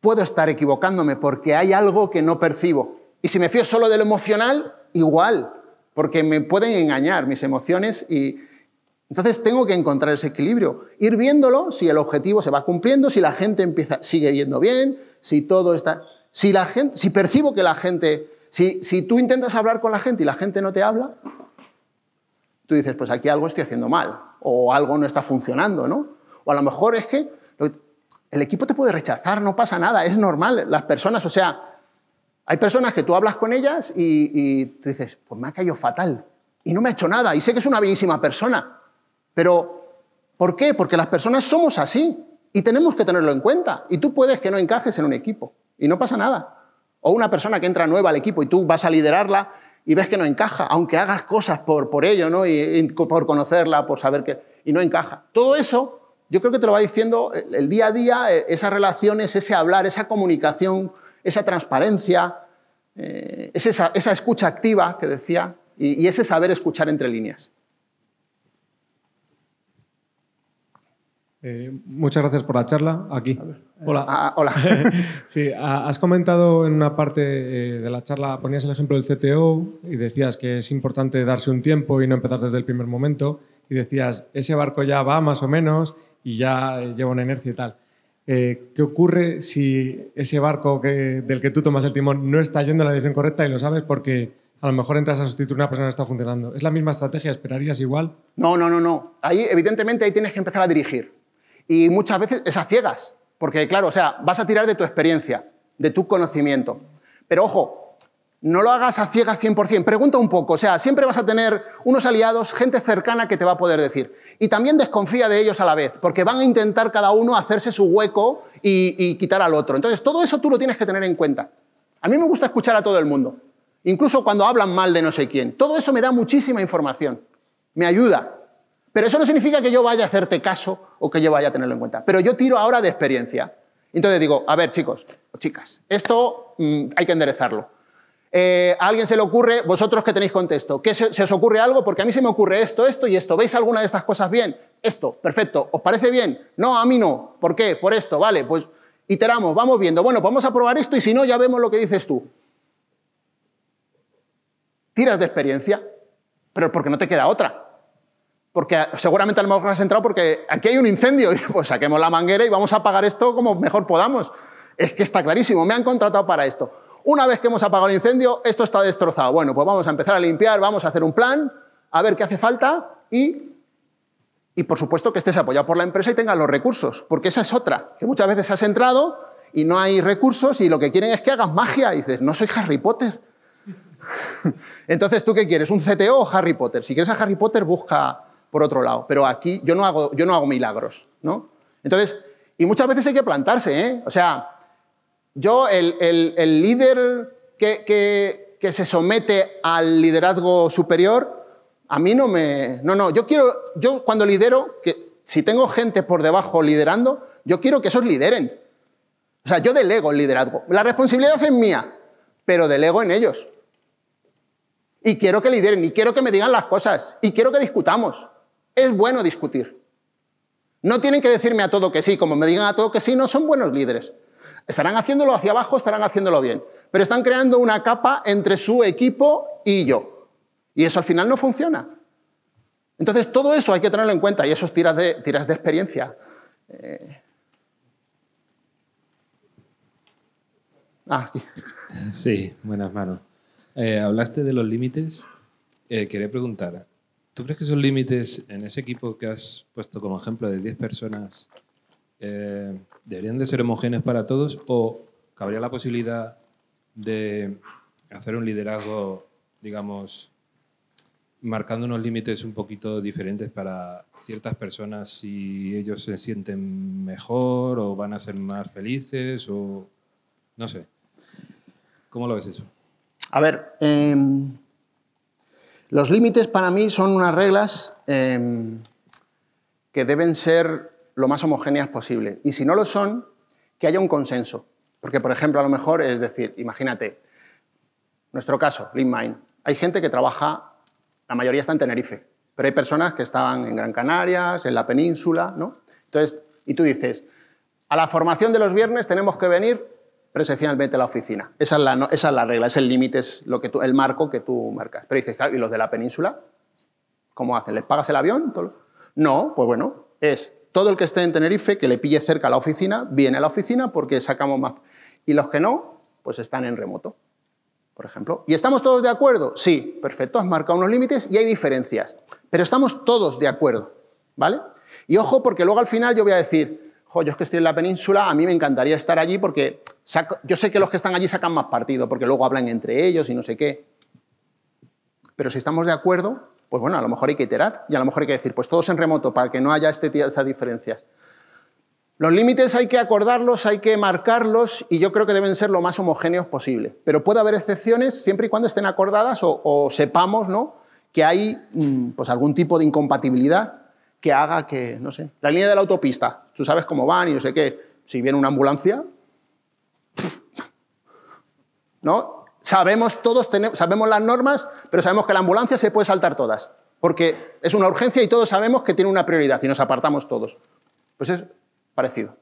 puedo estar equivocándome porque hay algo que no percibo. Y si me fío solo de lo emocional, igual porque me pueden engañar mis emociones y entonces tengo que encontrar ese equilibrio, ir viéndolo si el objetivo se va cumpliendo, si la gente empieza sigue yendo bien, si todo está si la si percibo que la gente si, si tú intentas hablar con la gente y la gente no te habla, tú dices, pues aquí algo estoy haciendo mal o algo no está funcionando, ¿no? O a lo mejor es que el equipo te puede rechazar, no pasa nada, es normal, las personas, o sea, hay personas que tú hablas con ellas y, dices, pues me ha caído fatal y no me ha hecho nada y sé que es una bellísima persona, pero ¿por qué? Porque las personas somos así y tenemos que tenerlo en cuenta y tú puedes que no encajes en un equipo y no pasa nada. O una persona que entra nueva al equipo y tú vas a liderarla y ves que no encaja, aunque hagas cosas por, ello, por conocerla, por saber que... y no encaja. Todo eso yo creo que te lo va diciendo el día a día, e, esas relaciones, ese hablar, esa comunicación, esa transparencia, eh, es esa, escucha activa que decía y, ese saber escuchar entre líneas. Eh, muchas gracias por la charla. Aquí. Hola. Ah, ah, hola. [laughs] sí, has comentado en una parte eh, de la charla, ponías el ejemplo del CTO y decías que es importante darse un tiempo y no empezar desde el primer momento. Y decías, ese barco ya va más o menos y ya lleva una inercia y tal. Eh, ¿qué ocurre si ese barco del que tú tomas el timón no está yendo en la dirección correcta y lo sabes porque a lo mejor entras a sustituir a una persona que no está funcionando? ¿Es la misma estrategia? ¿Esperarías igual? No, no, no, no. Ahí, evidentemente, ahí tienes que empezar a dirigir. Y muchas veces esas ciegas, porque claro, o sea, vas a tirar de tu experiencia, de tu conocimiento. Pero ojo, no lo hagas a ciegas 100%, pregunta un poco, o sea, siempre vas a tener unos aliados, gente cercana que te va a poder decir. Y también desconfía de ellos a la vez, porque van a intentar cada uno hacerse su hueco y, quitar al otro. Entonces, todo eso tú lo tienes que tener en cuenta. A mí me gusta escuchar a todo el mundo, incluso cuando hablan mal de no sé quién. Todo eso me da muchísima información, me ayuda. Pero eso no significa que yo vaya a hacerte caso o que yo vaya a tenerlo en cuenta. Pero yo tiro ahora de experiencia. Entonces digo, a ver chicos o chicas, esto mm, hay que enderezarlo. Eh, a alguien se le ocurre, vosotros que tenéis contexto, ¿qué se, os ocurre algo? Porque a mí se me ocurre esto, esto y esto. ¿Veis alguna de estas cosas bien? Esto, perfecto. ¿Os parece bien? No, a mí no. ¿Por qué? Por esto, vale. Pues iteramos, vamos viendo. Bueno, pues vamos a probar esto y si no, ya vemos lo que dices tú. Tiras de experiencia, pero porque no te queda otra. Porque seguramente a lo mejor has entrado porque aquí hay un incendio y [laughs] pues saquemos la manguera y vamos a apagar esto como mejor podamos. Es que está clarísimo, me han contratado para esto. Una vez que hemos apagado el incendio, esto está destrozado. Bueno, pues vamos a empezar a limpiar, vamos a hacer un plan, a ver qué hace falta y, y por supuesto que estés apoyado por la empresa y tengas los recursos, porque esa es otra, que muchas veces has entrado y no hay recursos y lo que quieren es que hagas magia y dices, no soy Harry Potter. [laughs] Entonces, ¿tú qué quieres? ¿Un CTO o Harry Potter? Si quieres a Harry Potter, busca por otro lado, pero aquí yo no hago, yo no hago milagros, ¿no? Entonces, y muchas veces hay que plantarse, ¿eh? O sea, yo, el, líder que, se somete al liderazgo superior, a mí no me... No, no, yo quiero, yo cuando lidero, que si tengo gente por debajo liderando, yo quiero que esos lideren. O sea, yo delego el liderazgo. La responsabilidad es mía, pero delego en ellos. Y quiero que lideren, y quiero que me digan las cosas, y quiero que discutamos. Es bueno discutir. No tienen que decirme a todo que sí, como me digan a todo que sí, no son buenos líderes. Estarán haciéndolo hacia abajo, estarán haciéndolo bien, pero están creando una capa entre su equipo y yo. Y eso al final no funciona. Entonces, todo eso hay que tenerlo en cuenta y eso es tiras de, tiras de experiencia. Eh, ah, [laughs] Sí, buenas manos. Eh, hablaste de los límites. Eh, quería preguntar, ¿tú crees que esos límites en ese equipo que has puesto como ejemplo de 10 personas ¿deberían de ser homogéneos para todos o cabría la posibilidad de hacer un liderazgo, digamos, marcando unos límites un poquito diferentes para ciertas personas si ellos se sienten mejor o van a ser más felices o no sé. ¿Cómo lo ves eso? A ver, em, los límites para mí son unas reglas em, que deben ser lo más homogéneas posible. Y si no lo son, que haya un consenso. Porque, por ejemplo, a lo mejor es decir, imagínate, nuestro caso, Mine, hay gente que trabaja, la mayoría está en Tenerife, pero hay personas que estaban en Gran Canarias, en la península, ¿no? Entonces, y tú dices, a la formación de los viernes tenemos que venir presencialmente a la oficina. Esa es la, esa es la regla, es el límite, es lo que el marco que tú marcas. Pero dices, claro, ¿y los de la península? ¿Cómo hacen? ¿Les pagas el avión? No, pues bueno, es todo el que esté en Tenerife, que le pille cerca a la oficina, viene a la oficina porque sacamos más. Y los que no, pues están en remoto, por ejemplo. ¿Y estamos todos de acuerdo? Sí, perfecto, has marcado unos límites y hay diferencias. Pero estamos todos de acuerdo, ¿vale? Y ojo, porque luego al final yo voy a decir, jo, yo es que estoy en la península, a mí me encantaría estar allí porque yo sé que los que están allí sacan más partido, porque luego hablan entre ellos y no sé qué. Pero si estamos de acuerdo, pues bueno, a lo mejor hay que iterar y a lo mejor hay que decir, pues todos en remoto para que no haya este, estas diferencias. Los límites hay que acordarlos, hay que marcarlos y yo creo que deben ser lo más homogéneos posible. Pero puede haber excepciones siempre y cuando estén acordadas o, sepamos ¿no? que hay mm, pues, algún tipo de incompatibilidad que haga que, no sé, la línea de la autopista, tú sabes cómo van y no sé qué, si viene una ambulancia, [laughs] ¿no? Sabemos todos, sabemos las normas, pero sabemos que la ambulancia se puede saltar todas, porque es una urgencia y todos sabemos que tiene una prioridad y nos apartamos todos. Pues es parecido.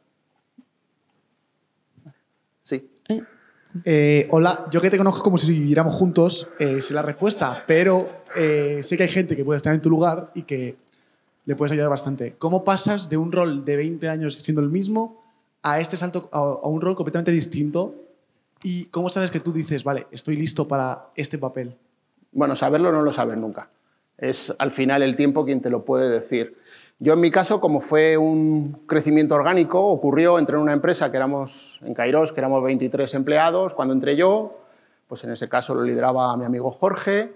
Sí. Eh, hola, yo que te conozco como si viviéramos juntos, eh, la respuesta, pero eh, sé que hay gente que puede estar en tu lugar y que le puedes ayudar bastante. ¿Cómo pasas de un rol de 20 años siendo el mismo a este salto, a un rol completamente distinto ¿Y cómo sabes que tú dices, vale, estoy listo para este papel? Bueno, saberlo no lo sabes nunca. Es al final el tiempo quien te lo puede decir. Yo en mi caso, como fue un crecimiento orgánico, ocurrió, entre en una empresa que éramos en Cairós, que éramos 23 empleados, cuando entré yo, pues en ese caso lo lideraba mi amigo Jorge,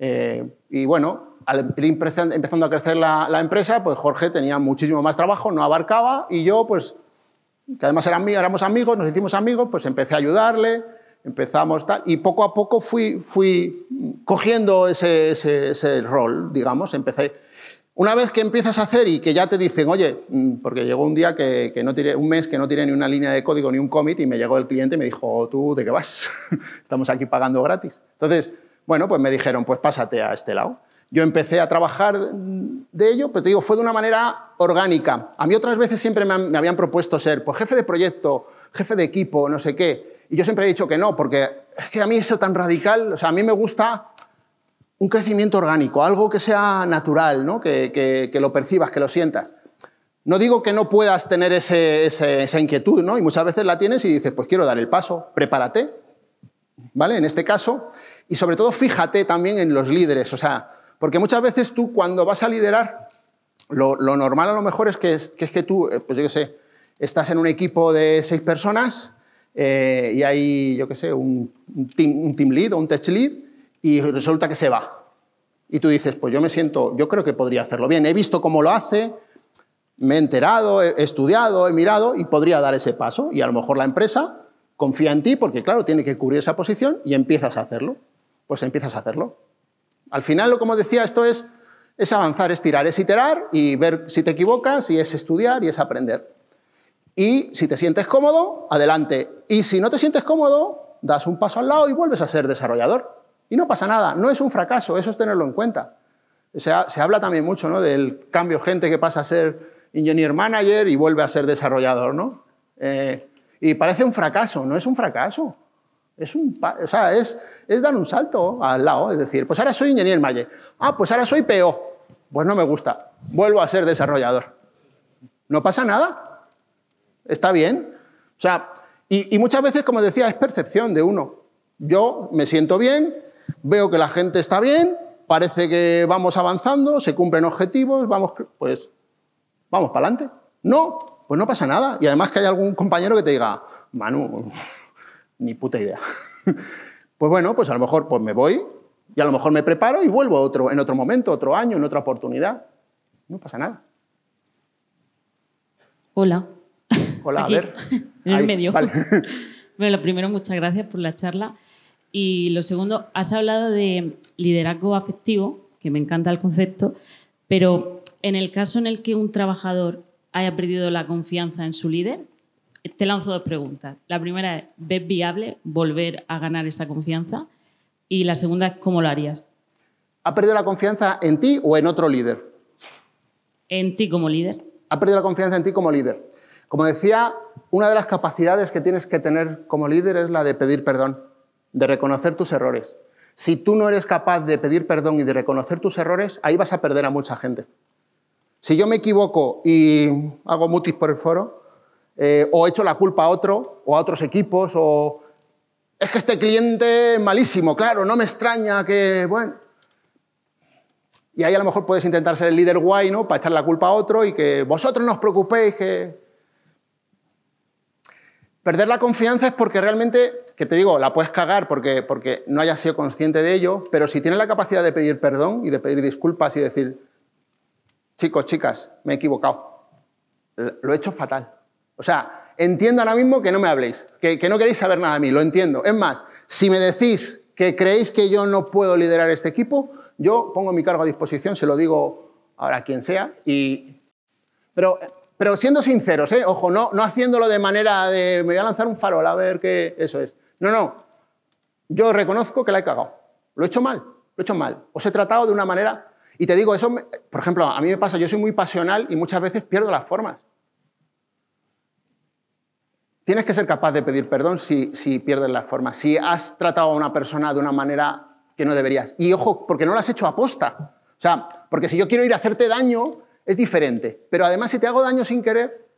eh, y bueno, al empezando a crecer la, empresa, pues Jorge tenía muchísimo más trabajo, no abarcaba, y yo pues que además éramos amigos, nos hicimos amigos, pues empecé a ayudarle, empezamos tal, y poco a poco fui, fui cogiendo ese, ese, rol, digamos, empecé. Una vez que empiezas a hacer y que ya te dicen, oye, mm, porque llegó un día que, que no tiré, un mes que no tiene ni una línea de código ni un commit y me llegó el cliente y me dijo, tú, ¿de qué vas? [laughs] Estamos aquí pagando gratis. Entonces, bueno, pues me dijeron, pues pásate a este lado. Yo empecé a trabajar de ello, pero te digo, fue de una manera orgánica. A mí otras veces siempre me, habían propuesto ser pues, jefe de proyecto, jefe de equipo, no sé qué. Y yo siempre he dicho que no, porque es que a mí eso tan radical, o sea, a mí me gusta un crecimiento orgánico, algo que sea natural, ¿no? que, lo percibas, que lo sientas. No digo que no puedas tener ese, esa inquietud, ¿no? Y muchas veces la tienes y dices, pues quiero dar el paso, prepárate, ¿vale? En este caso. Y sobre todo, fíjate también en los líderes, o sea, porque muchas veces tú cuando vas a liderar, lo, normal a lo mejor es que, es que, tú, eh, pues yo qué sé, estás en un equipo de seis personas eh, y hay, yo qué sé, un, team, un team lead o un tech lead y resulta que se va. Y tú dices, pues yo me siento, yo creo que podría hacerlo bien, he visto cómo lo hace, me he enterado, he estudiado, he mirado y podría dar ese paso. Y a lo mejor la empresa confía en ti porque, claro, tiene que cubrir esa posición y empiezas a hacerlo. Pues empiezas a hacerlo. Al final, como decía, esto es, es avanzar, es tirar, es iterar y ver si te equivocas, y es estudiar y es aprender. Y si te sientes cómodo, adelante. Y si no te sientes cómodo, das un paso al lado y vuelves a ser desarrollador. Y no pasa nada, no es un fracaso, eso es tenerlo en cuenta. se habla también mucho ¿no? del cambio gente que pasa a ser engineer manager y vuelve a ser desarrollador. ¿no? Eh, y parece un fracaso, no es un fracaso. Es, un, o sea, es, es dar un salto al lado, es decir, pues ahora soy ingeniero en Malle, ah, pues ahora soy PO, pues no me gusta, vuelvo a ser desarrollador. No pasa nada, está bien. O sea, y, muchas veces, como decía, es percepción de uno. Yo me siento bien, veo que la gente está bien, parece que vamos avanzando, se cumplen objetivos, vamos, pues vamos para adelante. No, pues no pasa nada. Y además que hay algún compañero que te diga, Manu, ni puta idea. [laughs] pues bueno, pues a lo mejor pues me voy y a lo mejor me preparo y vuelvo otro, en otro momento, otro año, en otra oportunidad. No pasa nada. Hola. Hola, a ver. [laughs] En el medio. [laughs] Bueno, lo primero, muchas gracias por la charla. Y lo segundo, has hablado de liderazgo afectivo, que me encanta el concepto, pero en el caso en el que un trabajador haya perdido la confianza en su líder, te lanzo dos preguntas. La primera es, ¿ves viable volver a ganar esa confianza? Y la segunda es, ¿cómo lo harías? ¿Ha perdido la confianza en ti o en otro líder? En ti como líder. ¿Ha perdido la confianza en ti como líder? Como decía, una de las capacidades que tienes que tener como líder es la de pedir perdón, de reconocer tus errores. Si tú no eres capaz de pedir perdón y de reconocer tus errores, ahí vas a perder a mucha gente. Si yo me equivoco y hago mutis por el foro, eh, o o hecho la culpa a otro o a otros equipos, o es que este cliente es malísimo, claro, no me extraña que, bueno. Y ahí a lo mejor puedes intentar ser el líder guay, ¿no? Para echar la culpa a otro y que vosotros no os preocupéis, que... Perder la confianza es porque realmente, que te digo, la puedes cagar porque, porque no hayas sido consciente de ello, pero si tienes la capacidad de pedir perdón y de pedir disculpas y decir, chicos, chicas, me he equivocado, lo he hecho fatal, o sea, entiendo ahora mismo que no me habléis, que, no queréis saber nada de mí, lo entiendo. Es más, si me decís que creéis que yo no puedo liderar este equipo, yo pongo mi cargo a disposición, se lo digo ahora quien sea. Y... Pero, siendo sinceros, ¿eh? ojo, no, no haciéndolo de manera de me voy a lanzar un farol a ver qué eso es. No, no. Yo reconozco que la he cagado. Lo he hecho mal, lo he hecho mal. Os he tratado de una manera. Y te digo, eso, por ejemplo, a mí me pasa, yo soy muy pasional y muchas veces pierdo las formas. Tienes que ser capaz de pedir perdón si, pierdes la forma, si has tratado a una persona de una manera que no deberías. Y ojo, porque no lo has hecho aposta. O sea, porque si yo quiero ir a hacerte daño, es diferente. Pero además, si te hago daño sin querer,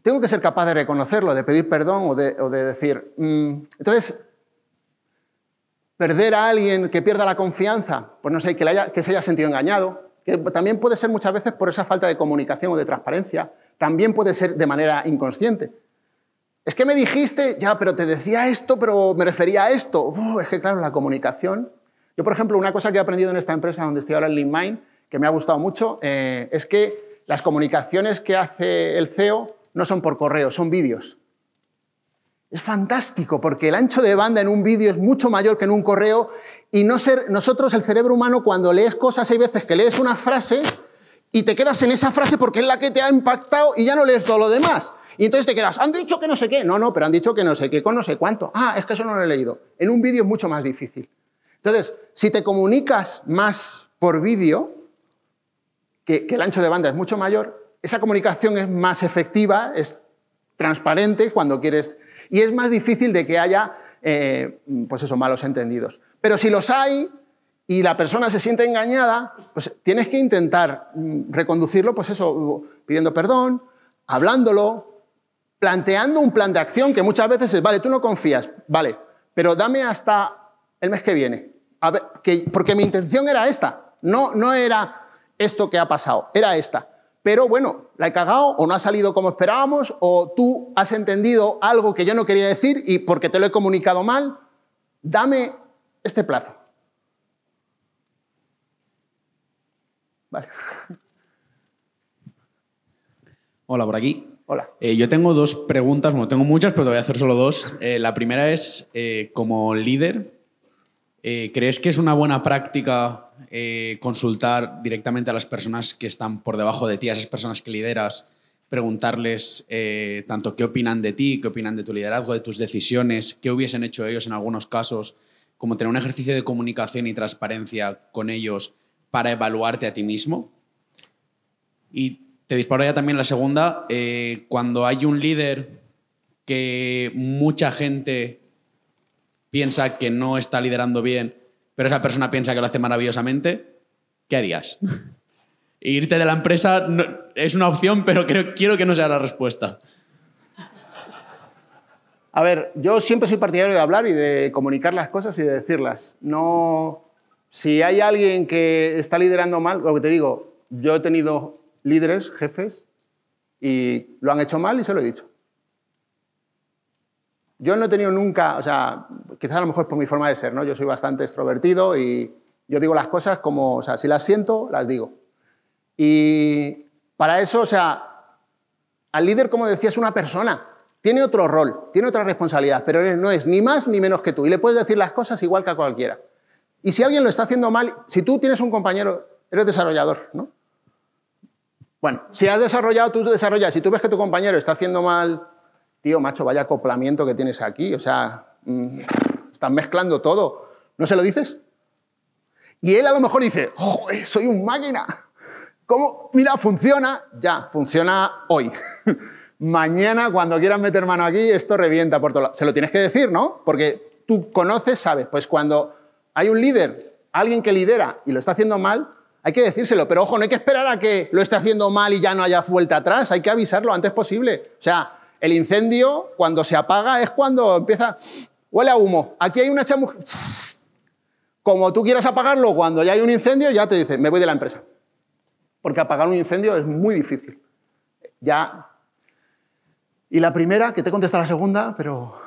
tengo que ser capaz de reconocerlo, de pedir perdón o de, decir. Mm, entonces, perder a alguien que pierda la confianza, pues no sé, que, que se haya sentido engañado, que también puede ser muchas veces por esa falta de comunicación o de transparencia, también puede ser de manera inconsciente. Es que me dijiste, ya, pero te decía esto, pero me refería a esto. es que, claro, la comunicación. Yo, por ejemplo, una cosa que he aprendido en esta empresa donde estoy ahora en LeanMind, que me ha gustado mucho, eh, es que las comunicaciones que hace el CEO no son por correo, son vídeos. Es fantástico porque el ancho de banda en un vídeo es mucho mayor que en un correo y no ser, nosotros, el cerebro humano, cuando lees cosas, hay veces que lees una frase y te quedas en esa frase porque es la que te ha impactado y ya no lees todo lo demás. Y entonces te quedas, han dicho que no sé qué. No, no, pero han dicho que no sé qué con no sé cuánto. Ah, es que eso no lo he leído. En un vídeo es mucho más difícil. Entonces, si te comunicas más por vídeo, que, el ancho de banda es mucho mayor, esa comunicación es más efectiva, es transparente cuando quieres. Y es más difícil de que haya, eh, pues eso, malos entendidos. Pero si los hay, y la persona se siente engañada, pues tienes que intentar mm, reconducirlo, pues eso, pidiendo perdón, hablándolo, planteando un plan de acción que muchas veces es, vale, tú no confías, vale, pero dame hasta el mes que viene, que, porque mi intención era esta, no, no era esto que ha pasado, era esta. Pero bueno, la he cagado o no ha salido como esperábamos o tú has entendido algo que yo no quería decir y porque te lo he comunicado mal, dame este plazo. [laughs] Hola, por aquí. Hola. Eh, yo tengo dos preguntas, bueno, tengo muchas, pero te voy a hacer solo dos. Eh, la primera es, eh, como líder, ¿crees que es una buena práctica consultar directamente a las personas que están por debajo de ti, a esas personas que lideras, preguntarles tanto qué opinan de ti, qué opinan de tu liderazgo, de tus decisiones, qué hubiesen hecho ellos en algunos casos, como tener un ejercicio de comunicación y transparencia con ellos? para evaluarte a ti mismo. Y te disparo ya también la segunda, eh, cuando hay un líder que mucha gente piensa que no está liderando bien, pero esa persona piensa que lo hace maravillosamente, ¿qué harías? [laughs] Irte de la empresa es una opción, pero quiero que no sea la respuesta. A ver, yo siempre soy partidario de hablar y de comunicar las cosas y de decirlas. No, si hay alguien que está liderando mal, lo que te digo, yo he tenido líderes, jefes, y lo han hecho mal y se lo he dicho. Yo no he tenido nunca, o sea, quizás a lo mejor por mi forma de ser, ¿no? Yo soy bastante extrovertido y yo digo las cosas como, o sea, si las siento, las digo. Y para eso, o sea, al líder, como decía, es una persona. Tiene otro rol, tiene otras responsabilidades, pero él no es ni más ni menos que tú. Y le puedes decir las cosas igual que a cualquiera. Y si alguien lo está haciendo mal, si tú tienes un compañero, eres desarrollador, ¿no? Bueno, si has desarrollado, tú desarrollas. Si tú ves que tu compañero está haciendo mal, tío, macho, vaya acoplamiento que tienes aquí. O sea, mm, están mezclando todo. ¿No se lo dices? Y él a lo mejor dice, soy un máquina. ¿Cómo? Mira, funciona. Ya, funciona hoy. [laughs] Mañana, cuando quieras meter mano aquí, esto revienta por todo lado. Se lo tienes que decir, ¿no? Porque tú conoces, sabes. Pues cuando hay un líder, alguien que lidera y lo está haciendo mal, hay que decírselo, pero ojo, no hay que esperar a que lo esté haciendo mal y ya no haya vuelta atrás, hay que avisarlo antes posible. O sea, el incendio cuando se apaga es cuando empieza, huele a humo, aquí hay una chama. Como tú quieras apagarlo cuando ya hay un incendio, ya te dice, me voy de la empresa. Porque apagar un incendio es muy difícil. Ya. Y la primera, que te contesta la segunda, pero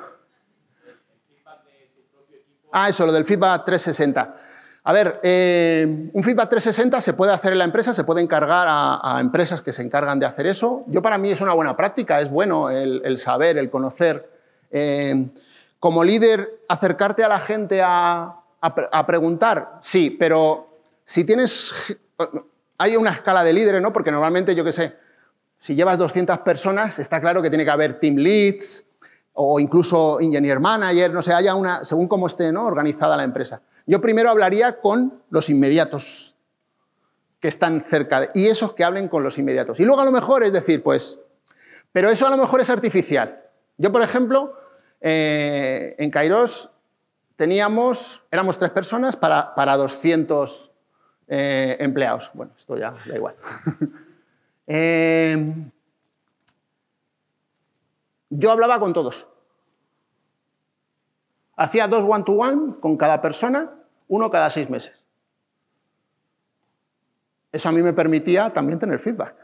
Ah, eso, lo del feedback 360. A ver, eh, un feedback 360 se puede hacer en la empresa, se puede encargar a, empresas que se encargan de hacer eso. Yo para mí es una buena práctica, es bueno el, saber, el conocer. Eh, como líder, acercarte a la gente a, a, preguntar, sí, pero si tienes... Hay una escala de líderes, ¿no? Porque normalmente, yo qué sé, si llevas 200 personas, está claro que tiene que haber team leads, o incluso engineer manager, no sé, haya una, según cómo esté ¿no? organizada la empresa. Yo primero hablaría con los inmediatos que están cerca y esos que hablen con los inmediatos. Y luego a lo mejor es decir, pues, pero eso a lo mejor es artificial. Yo, por ejemplo, eh, en Kairos teníamos, éramos tres personas para, para 200 eh, empleados. Bueno, esto ya da igual. [laughs] Eh, yo hablaba con todos. Hacía dos one-to-one con cada persona, uno cada seis meses. Eso a mí me permitía también tener feedback.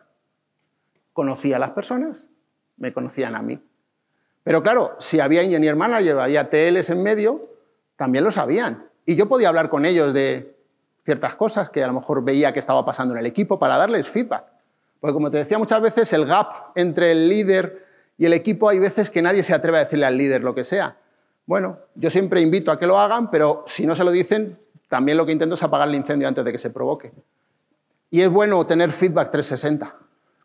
Conocía a las personas, me conocían a mí. Pero claro, si había engineer manager, había TLs en medio, también lo sabían. Y yo podía hablar con ellos de ciertas cosas que a lo mejor veía que estaba pasando en el equipo para darles feedback. Porque como te decía muchas veces, el gap entre el líder y el equipo hay veces que nadie se atreve a decirle al líder lo que sea. Bueno, yo siempre invito a que lo hagan, pero si no se lo dicen, también lo que intento es apagar el incendio antes de que se provoque. Y es bueno tener feedback 360,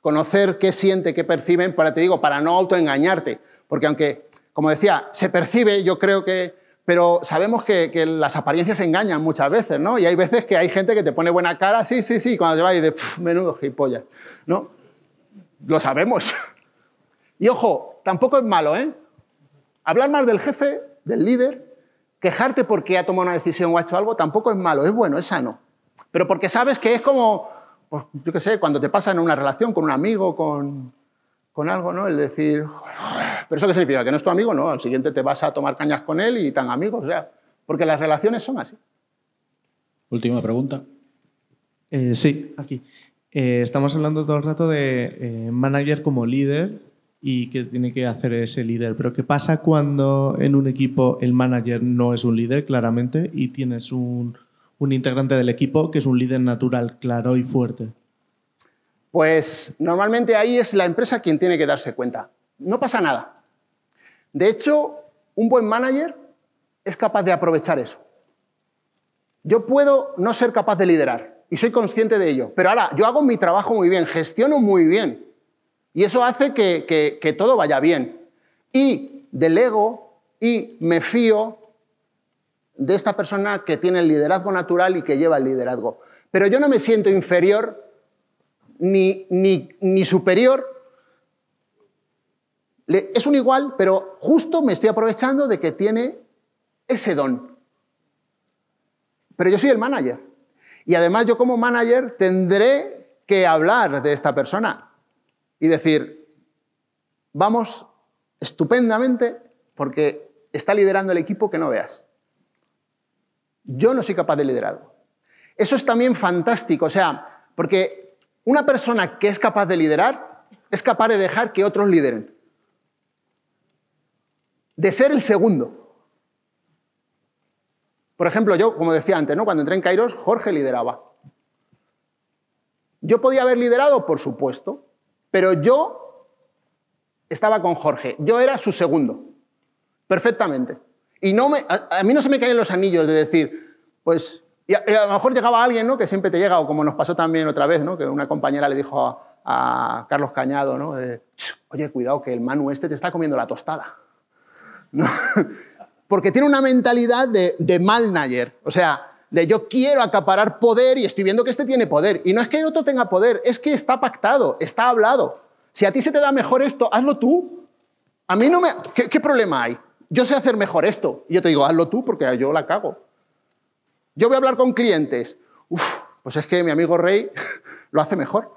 conocer qué siente, qué perciben, para, te digo, para no autoengañarte, porque aunque, como decía, se percibe, yo creo que, pero sabemos que, las apariencias engañan muchas veces, ¿no? Y hay veces que hay gente que te pone buena cara, sí, sí, sí, cuando te va de menudo gilipollas, ¿no? Lo sabemos. [laughs] Y ojo, tampoco es malo, ¿eh? Hablar más del jefe del líder. Quejarte porque ha tomado una decisión o ha hecho algo tampoco es malo, es bueno, es sano. Pero porque sabes que es como, pues, yo qué sé, cuando te pasa en una relación con un amigo, con, con algo, ¿no? El decir, pero eso qué significa, que no es tu amigo, no, al siguiente te vas a tomar cañas con él y tan amigos, o sea, porque las relaciones son así. Última pregunta. Eh, sí, aquí. Eh, estamos hablando todo el rato de eh, manager como líder y qué tiene que hacer ese líder. Pero ¿qué pasa cuando en un equipo el manager no es un líder, claramente, y tienes un, un integrante del equipo que es un líder natural, claro y fuerte? Pues normalmente ahí es la empresa quien tiene que darse cuenta. No pasa nada. De hecho, un buen manager es capaz de aprovechar eso. Yo puedo no ser capaz de liderar y soy consciente de ello, pero ahora yo hago mi trabajo muy bien, gestiono muy bien, y eso hace que, todo vaya bien. Y delego y me fío de esta persona que tiene el liderazgo natural y que lleva el liderazgo. Pero yo no me siento inferior ni, ni superior. Es un igual, pero justo me estoy aprovechando de que tiene ese don. Pero yo soy el manager. Y además yo como manager tendré que hablar de esta persona y decir, vamos estupendamente porque está liderando el equipo que no veas. Yo no soy capaz de liderar. Eso es también fantástico, o sea, porque una persona que es capaz de liderar es capaz de dejar que otros lideren. De ser el segundo. Por ejemplo, yo, como decía antes, ¿no? cuando entré en Kairos, Jorge lideraba. ¿Yo podía haber liderado? Por supuesto. Pero yo estaba con Jorge, yo era su segundo, perfectamente. Y no a, mí no se me caen los anillos de decir, pues, a, lo mejor llegaba alguien, ¿no? Que siempre te llega, o como nos pasó también otra vez, ¿no? Que una compañera le dijo a, Carlos Cañado, ¿no? Eh, oye, cuidado, que el Manu este te está comiendo la tostada. [laughs] ¿No? Porque tiene una mentalidad de, mal manager, o sea, de yo quiero acaparar poder y estoy viendo que este tiene poder. Y no es que el otro tenga poder, es que está pactado, está hablado. Si a ti se te da mejor esto, hazlo tú. A mí no me... ¿Qué, problema hay? Yo sé hacer mejor esto. Y yo te digo, hazlo tú porque yo la cago. Yo voy a hablar con clientes. pues es que mi amigo Rey [laughs] lo hace mejor.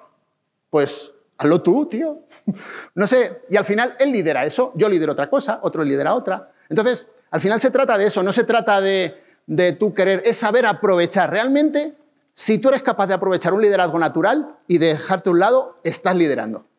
Pues hazlo tú, tío. [laughs] No sé, y al final él lidera eso, yo lidero otra cosa, otro lidera otra. Entonces, al final se trata de eso, no se trata de de tu querer, es saber aprovechar. Realmente, si tú eres capaz de aprovechar un liderazgo natural y dejarte a un lado, estás liderando.